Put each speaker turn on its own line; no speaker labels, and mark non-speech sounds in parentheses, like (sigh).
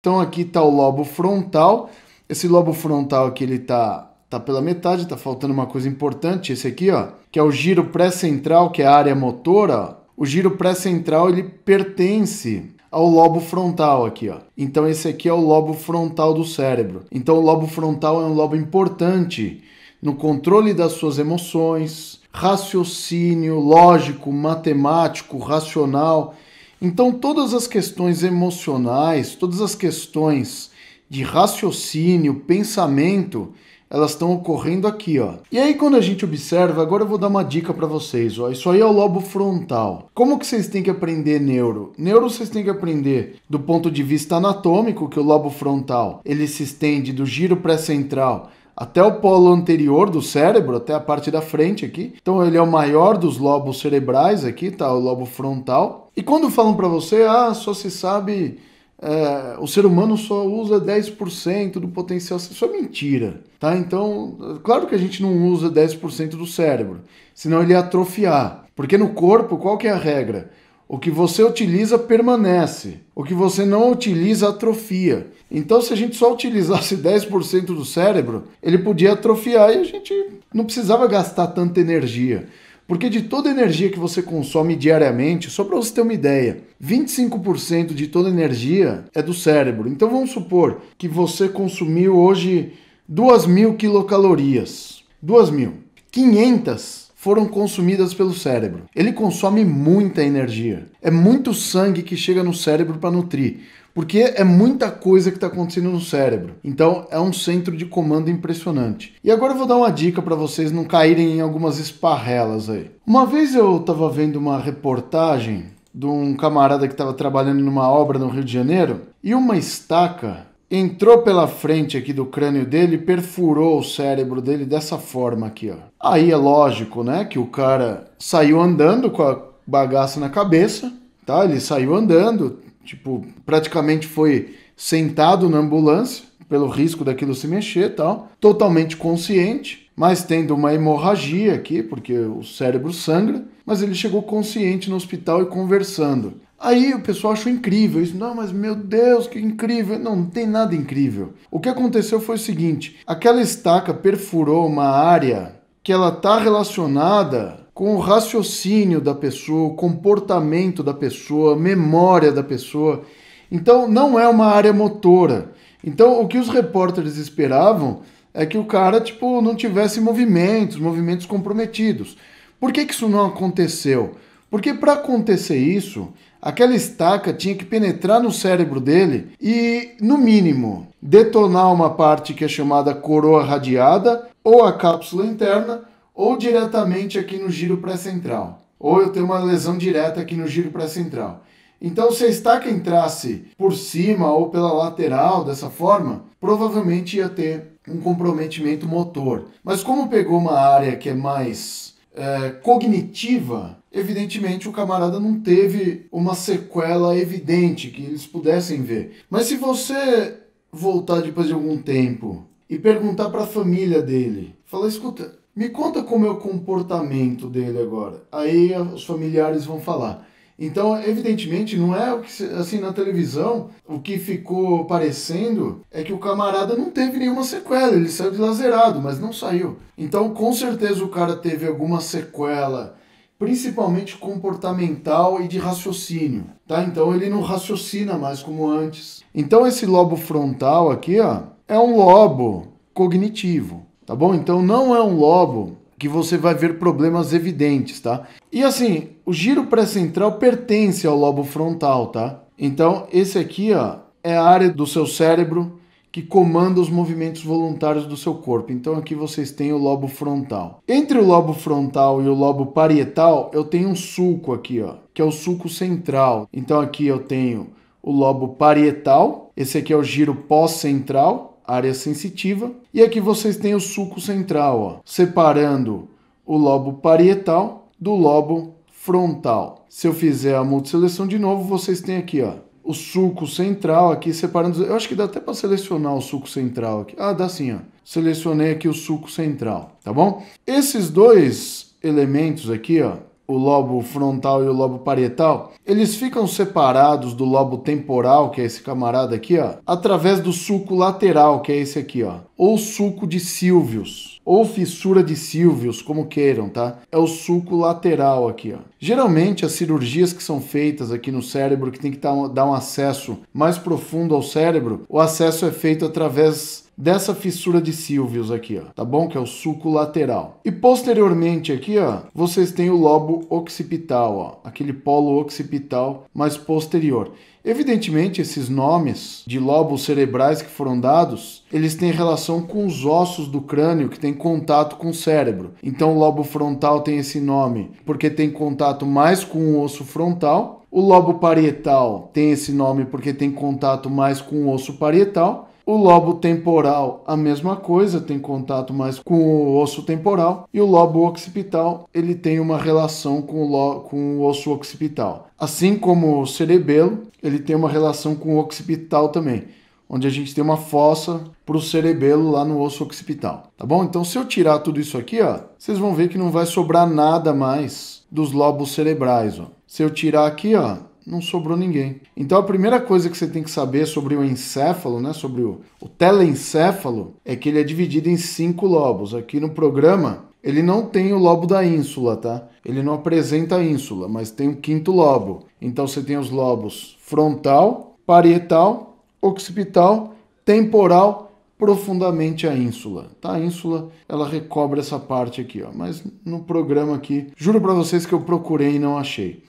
Então aqui está o lobo frontal. Esse lobo frontal aqui ele está tá pela metade, está faltando uma coisa importante, esse aqui, ó, que é o giro pré-central, que é a área motora. O giro pré-central ele pertence ao lobo frontal aqui, ó. Então esse aqui é o lobo frontal do cérebro. Então o lobo frontal é um lobo importante no controle das suas emoções, raciocínio lógico, matemático, racional. Então, todas as questões emocionais, todas as questões de raciocínio, pensamento, elas estão ocorrendo aqui, ó. E aí quando a gente observa, agora eu vou dar uma dica para vocês, ó. Isso aí é o lobo frontal. Como que vocês têm que aprender neuro? Neuro vocês têm que aprender do ponto de vista anatômico, que o lobo frontal, ele se estende do giro pré-central até o polo anterior do cérebro, até a parte da frente aqui. Então ele é o maior dos lobos cerebrais aqui, tá? O lobo frontal. E quando falam para você, ah, só se sabe, é, o ser humano só usa 10% do potencial, isso é mentira, tá? Então, claro que a gente não usa 10% do cérebro, senão ele ia atrofiar. Porque no corpo, qual que é a regra? O que você utiliza permanece. O que você não utiliza atrofia. Então, se a gente só utilizasse 10% (laughs) do cérebro, ele podia atrofiar e a gente não precisava gastar tanta energia. Porque de toda a energia que você consome diariamente, só para você ter uma ideia, 25% de toda a energia é do cérebro. Então vamos supor que você consumiu hoje 2.000 quilocalorias. 2.000. 500 foram consumidas pelo cérebro. Ele consome muita energia. É muito sangue que chega no cérebro para nutrir, porque é muita coisa que está acontecendo no cérebro. Então é um centro de comando impressionante. E agora eu vou dar uma dica para vocês não caírem em algumas esparrelas aí. Uma vez eu estava vendo uma reportagem de um camarada que estava trabalhando numa obra no Rio de Janeiro e uma estaca entrou pela frente aqui do crânio dele, perfurou o cérebro dele dessa forma aqui, ó. Aí é lógico, né, que o cara saiu andando com a bagaça na cabeça, tá? Ele saiu andando, tipo, praticamente foi sentado na ambulância pelo risco daquilo se mexer tal. Totalmente consciente, mas tendo uma hemorragia aqui, porque o cérebro sangra. Mas ele chegou consciente no hospital e conversando. Aí o pessoal achou incrível isso. Não, mas meu Deus, que incrível. Não, não tem nada incrível. O que aconteceu foi o seguinte: aquela estaca perfurou uma área que ela está relacionada com o raciocínio da pessoa, o comportamento da pessoa, memória da pessoa. Então não é uma área motora. Então, o que os repórteres esperavam é que o cara, tipo, não tivesse movimentos, movimentos comprometidos. Por que, que isso não aconteceu? Porque para acontecer isso, aquela estaca tinha que penetrar no cérebro dele e, no mínimo, detonar uma parte que é chamada coroa radiada, ou a cápsula interna, ou diretamente aqui no giro pré-central. Ou eu tenho uma lesão direta aqui no giro pré-central. Então, se a estaca entrasse por cima ou pela lateral dessa forma, provavelmente ia ter um comprometimento motor. Mas como pegou uma área que é mais é, cognitiva, evidentemente o camarada não teve uma sequela evidente que eles pudessem ver. Mas se você voltar depois de algum tempo e perguntar para a família dele, falar, escuta, me conta como é o comportamento dele agora. Aí os familiares vão falar. Então, evidentemente, não é o que, assim, na televisão, o que ficou parecendo é que o camarada não teve nenhuma sequela, ele saiu lazerado, mas não saiu. Então, com certeza o cara teve alguma sequela, principalmente comportamental e de raciocínio, tá? Então ele não raciocina mais como antes. Então esse lobo frontal aqui, ó, é um lobo cognitivo, tá bom? Então não é um lobo que você vai ver problemas evidentes, tá? E assim, o giro pré-central pertence ao lobo frontal, tá? Então, esse aqui, ó, é a área do seu cérebro que comanda os movimentos voluntários do seu corpo. Então aqui vocês têm o lobo frontal. Entre o lobo frontal e o lobo parietal, eu tenho um sulco aqui, ó, que é o sulco central. Então aqui eu tenho o lobo parietal, esse aqui é o giro pós-central, área sensitiva. E aqui vocês têm o sulco central, ó, separando o lobo parietal do lobo frontal. Se eu fizer a multiseleção de novo, vocês têm aqui, ó, o sulco central aqui separando. Eu acho que dá até para selecionar o sulco central aqui. Ah, dá sim, ó. Selecionei aqui o sulco central, tá bom? Esses dois elementos aqui, ó, o lobo frontal e o lobo parietal, eles ficam separados do lobo temporal, que é esse camarada aqui, ó, através do sulco lateral, que é esse aqui, ó, ou sulco de Silvius, ou fissura de Silvius, como queiram, tá? É o sulco lateral aqui, ó. Geralmente as cirurgias que são feitas aqui no cérebro, que tem que tá dar um acesso mais profundo ao cérebro, o acesso é feito através dessa fissura de Silvius aqui, ó, tá bom? Que é o sulco lateral. E posteriormente aqui, ó, vocês têm o lobo occipital, ó, aquele polo occipital mais posterior. Evidentemente, esses nomes de lobos cerebrais que foram dados, eles têm relação com os ossos do crânio que têm contato com o cérebro. Então, o lobo frontal tem esse nome porque tem contato mais com o osso frontal. O lobo parietal tem esse nome porque tem contato mais com o osso parietal o lobo temporal, a mesma coisa, tem contato mais com o osso temporal. E o lobo occipital, ele tem uma relação com o, com o osso occipital. Assim como o cerebelo, ele tem uma relação com o occipital também. Onde a gente tem uma fossa para o cerebelo lá no osso occipital. Tá bom? Então, se eu tirar tudo isso aqui, ó, vocês vão ver que não vai sobrar nada mais dos lobos cerebrais. Ó. Se eu tirar aqui, ó, não sobrou ninguém. Então a primeira coisa que você tem que saber sobre o encéfalo, né, sobre o, o telencéfalo, é que ele é dividido em cinco lobos. Aqui no programa ele não tem o lobo da ínsula, tá? Ele não apresenta a ínsula, mas tem o um quinto lobo. Então você tem os lobos frontal, parietal, occipital, temporal profundamente a ínsula. Tá? A ínsula ela recobre essa parte aqui, ó. mas no programa aqui, juro para vocês que eu procurei e não achei.